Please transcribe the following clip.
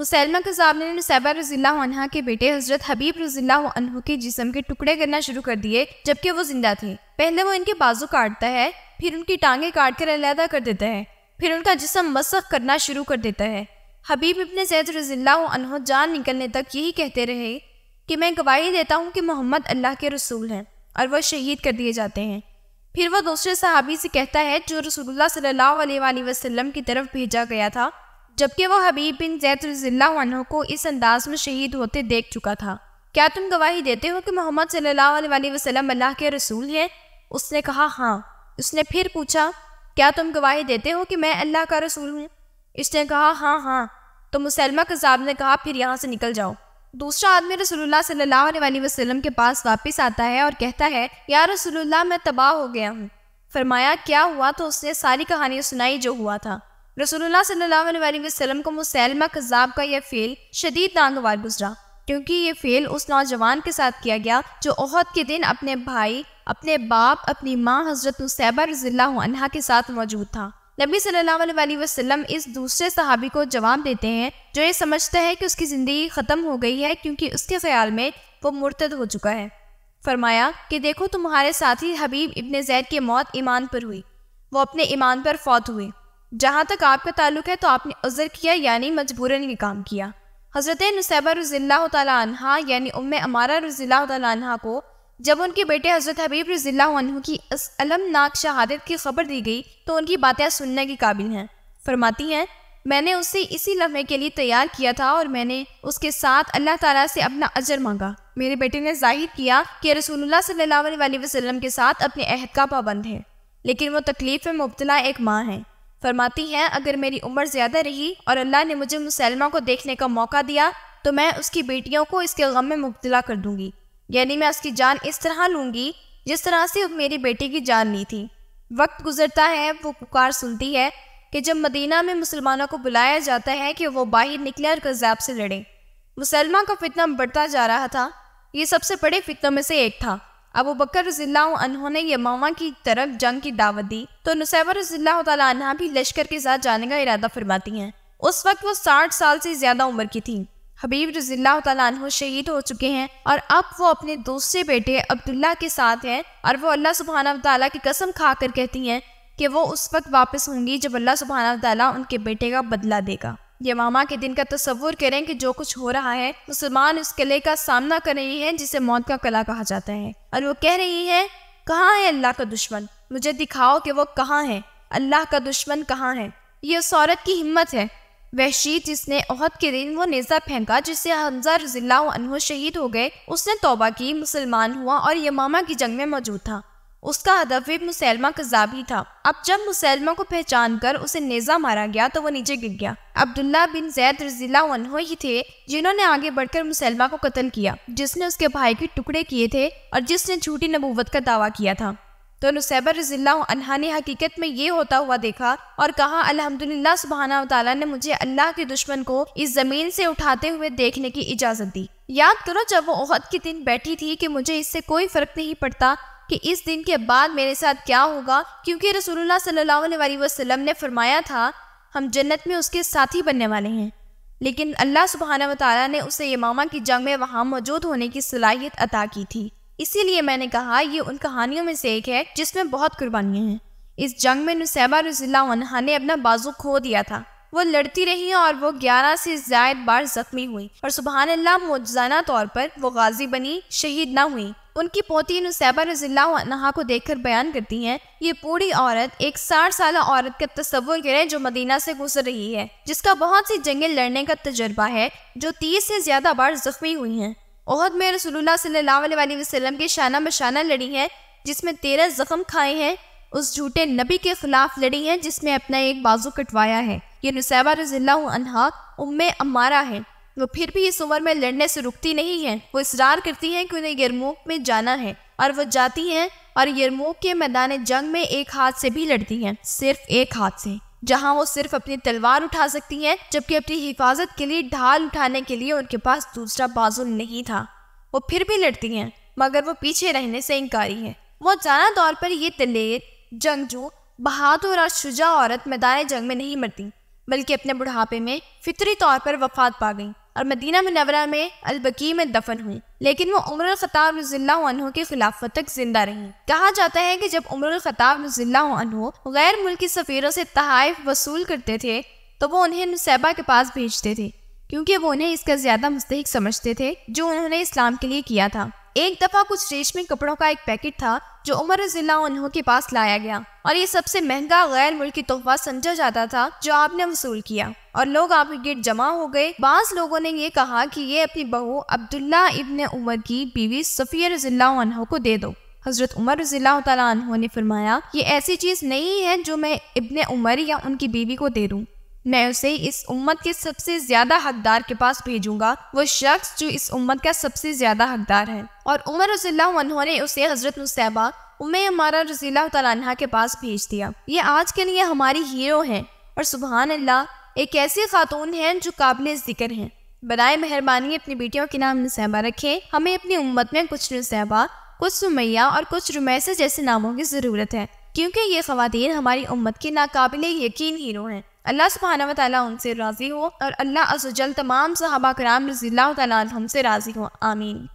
मुसलमा सामने ने सैबा रजील्ला के बेटे हज़रत हबीब रजील्ला के जिसम के टुकड़े करना शुरू कर दिए जबकि वो जिंदा थे पहले वो इनके बाजू काटता है फिर उनकी टांगे काट कर अलहदा कर देता है फिर उनका जिसम मसख करना शुरू कर देता है हबीब अपने सैद रजील्ला जान निकलने तक यही कहते रहे कि मैं गवाही देता हूँ कि मोहम्मद अल्लाह के रसूल हैं और वह शहीद कर दिए जाते हैं फिर वह दूसरे सहाबी से कहता है जो रसूलुल्लाह सल्लल्लाहु अलैहि वसल्लम की तरफ भेजा गया था जबकि वो हबीब बिन जैत रजील्ला को इस अंदाज में शहीद होते देख चुका था क्या तुम गवाही देते हो कि मोहम्मद सल्लल्लाहु अलैहि वसल्लम अल्लाह के रसूल हैं उसने कहा हाँ उसने फिर पूछा क्या तुम गवाही देते हो कि मैं अल्लाह का रसूल हूँ इसने कहा हाँ हाँ तो मुसलमा कजाब ने कहा फिर यहाँ से निकल जाओ दूसरा आदमी रसोल्ला सल्ला वसलम के पास वापस आता है और कहता है या रसोल्ला मैं तबाह हो गया हूँ फरमाया क्या हुआ तो उसने सारी कहानी सुनाई जो हुआ था रसूलुल्लाह सल्लल्लाहु अलैहि वसल्लम को मुसैलमा कज़ाब का यह फ़ेल शदीद नागवार गुजरा क्योंकि ये फ़ेल उस नौजवान के साथ किया गया जो ओहद के दिन अपने भाई अपने बाप अपनी माँ हज़रत मुसैबा के साथ मौजूद था नबी सल्लल्लाहु अलैहि वसल्लम इस दूसरे सहाबी को जवाब देते हैं जो ये समझता है कि उसकी ज़िंदगी ख़त्म हो गई है क्योंकि उसके ख्याल में वो मुर्तद हो चुका है फरमाया कि देखो तुम्हारे साथी हबीब इबन जैद की मौत ईमान पर हुई वो अपने ईमान पर फौत हुए जहाँ तक आपका ताल्लुक है तो आपने उज़र किया यानी मजबूरन ये काम किया हज़रत नुसैबा रज़ील्ला तहा यानी उम अमारा रज़ील्ला तहा को जब उनके बेटे हज़रत हबीब रज़ील्ला की इस अलमनाक शहादत की खबर दी गई तो उनकी बातें सुनने के काबिल हैं फरमाती हैं मैंने उसे इसी लम्हे के लिए तैयार किया था और मैंने उसके साथ अल्लाह ताला से अपना अजर मांगा मेरे बेटे ने जाहिर किया कि रसूलुल्लाह सल्लल्लाहु अलैहि वसल्लम के साथ अपने अहद का पाबंद है लेकिन वो तकलीफ़ में मुबतला एक माँ है फरमाती हैं अगर मेरी उम्र ज़्यादा रही और अल्लाह ने मुझे मुसलमा को देखने का मौका दिया तो मैं उसकी बेटियों को इसके गम में मुबतला कर दूंगी यानी मैं उसकी जान इस तरह लूंगी जिस तरह से मेरी बेटी की जान ली थी वक्त गुजरता है वो पुकार सुनती है कि जब मदीना में मुसलमानों को बुलाया जाता है कि वो बाहर निकले और कज़ाब से लड़ें मुसलमा का फितना बढ़ता जा रहा था ये सबसे बड़े फितनों में से एक था अबू बकर रजील्लाहु ने यमामा की तरफ जंग की दावत दी तो नुसैबा रजील्ला भी लश्कर के साथ जाने का इरादा फरमाती हैं उस वक्त वो साठ साल से ज़्यादा उम्र की थी हबीब रजील्ला शहीद हो चुके हैं और अब वो अपने दूसरे बेटे अब्दुल्ला के साथ हैं और वो अल्लाह सुबहाना तला की कसम खा कर कहती हैं कि वो उस वक्त वापस होंगी जब अल्लाह सुबहाना तला उनके बेटे का बदला देगा यमामा के दिन का तस्वुर करें कि जो कुछ हो रहा है मुसलमान उस किले का सामना कर रही हैं जिसे मौत का कला कहा जाता है और वो कह रही है कहाँ है अल्लाह का दुश्मन मुझे दिखाओ कि वो कहाँ है अल्लाह का दुश्मन कहाँ है ये उस औरत की हिम्मत है वहशी जिसने अहद के दिन वो नेज़ा फेंका जिससे हमजा जिला शहीद हो गए उसने तोबा की मुसलमान हुआ और यमामा की जंग में मौजूद था उसका हदफ भी मुसैलमा कजाब ही था अब जब मुसैलमा को पहचान कर उसे नेजा मारा गया तो वो नीचे गिर गया अब्दुल्ला बिन जैद रजिला ही थे जिन्होंने आगे बढ़कर मुसैलमा को कत्ल किया जिसने उसके भाई के टुकड़े किए थे और जिसने झूठी नबूवत का दावा किया था तो नुसैबर रजिला ने हकीकत में ये होता हुआ देखा और कहा अल्हम्दुलिल्लाह सुबहाना तला ने मुझे अल्लाह के दुश्मन को इस ज़मीन से उठाते हुए देखने की इजाज़त दी याद करो जब वो ओहद के दिन बैठी थी कि मुझे इससे कोई फ़र्क नहीं पड़ता कि इस दिन के बाद मेरे साथ क्या होगा क्योंकि रसूलुल्लाह सल्लल्लाहु अलैहि वसल्लम ने फरमाया था हम जन्नत में उसके साथी बनने वाले हैं लेकिन अल्लाह सुबहाना वाली ने उसे यमामा की जंग में वहाँ मौजूद होने की सलाहियत अता की थी इसीलिए मैंने कहा ये उन कहानियों में से एक है जिसमें बहुत कुर्बानियाँ हैं इस जंग में नुसैबा रजील्ला ने अपना बाजू खो दिया था वो लड़ती रही और वो ग्यारह से जायद बार जख्मी हुई और सुबह अल्लाह मुआजाना तौर पर वो गाजी बनी शहीद ना हुई उनकी पोती नुसैबा रजील्ला को देखकर बयान करती हैं ये पूरी औरत एक साठ साल औरत का तस्वुर करें जो मदीना से गुजर रही है जिसका बहुत सी जंगें लड़ने का तजर्बा है जो तीस से ज्यादा बार जख्मी हुई हैं ओहद में रसूलुल्लाह सल्लल्लाहु अलैहि वसल्लम शाना बशाना लड़ी है जिसमें तेरह जख्म खाए हैं उस झूठे नबी के खिलाफ लड़ी है जिसमें अपना एक बाजू कटवाया है ये नुसैबा रजील्ला उम्म अमारा है वो फिर भी इस उम्र में लड़ने से रुकती नहीं है वो इसरार करती है कि उन्हें यरमोक में जाना है और वो जाती हैं और यरमोक के मैदान जंग में एक हाथ से भी लड़ती हैं सिर्फ एक हाथ से जहां वो सिर्फ अपनी तलवार उठा सकती हैं जबकि अपनी हिफाजत के लिए ढाल उठाने के लिए उनके पास दूसरा बाजू नहीं था वो फिर भी लड़ती हैं मगर वो पीछे रहने से इंकारी है वो ज्यादा तौर पर ये दलेर जंगजू बहादुर और शुजा औरत मैदान जंग में नहीं मरती बल्कि अपने बुढ़ापे में फितरी तौर पर वफात पा गई और मदीना मनवरा में अलबकी में दफन हुई लेकिन वो उम्र ख़ताब के खिलाफ तक जिंदा रही कहा जाता है कि जब उमर ख़ताब गैर मुल्की सफ़ीरों से तहफ़ वसूल करते थे तो वो उन्हें नुसैबा के पास भेजते थे क्योंकि वो उन्हें इसका ज़्यादा मुस्तक समझते थे जो उन्होंने इस्लाम के लिए किया था एक दफ़ा कुछ रेशमी कपड़ों का एक पैकेट था जो उमर जिला के पास लाया गया और ये सबसे महंगा गैर मुल्की तोहफा समझा जाता था जो आपने वसूल किया और लोग आपके गेट जमा हो गए बास लोगों ने ये कहा कि ये अपनी बहू अब्दुल्ला इबन उमर की बीवी सफ़ी जिला को दे दो हज़रत उमर ज़िला ने फरमाया ये ऐसी चीज़ नहीं है जो मैं इबन उमर या उनकी बीवी को दे दूँ मैं उसे इस उम्मत के सबसे ज्यादा हकदार के पास भेजूंगा वो शख्स जो इस उम्मत का सबसे ज्यादा हकदार है और उमर रजील्ला ने उसे हजरत मुस्तैबा उमे हमारा रजीला तला के पास भेज दिया ये आज के लिए हमारी हीरो हैं और सुबहान अल्लाह एक ऐसी खातून हैं जो काबिल जिक्र हैं बरए मेहरबानी अपनी बेटियों के नाम नुसैबा रखें हमें अपनी उम्मत में कुछ नुसैबा कुछ सुमैया और कुछ रुमैसे जैसे नामों की ज़रूरत है क्योंकि ये खातन हमारी उम्मत के नाकाबिल यकीन हीरो हैं अल्लाह सुबहाना वाली उनसे राज़ी हो और अल्लाह अजल तमाम सहाबा कराम रजील्ला तम से राज़ी हो आमीन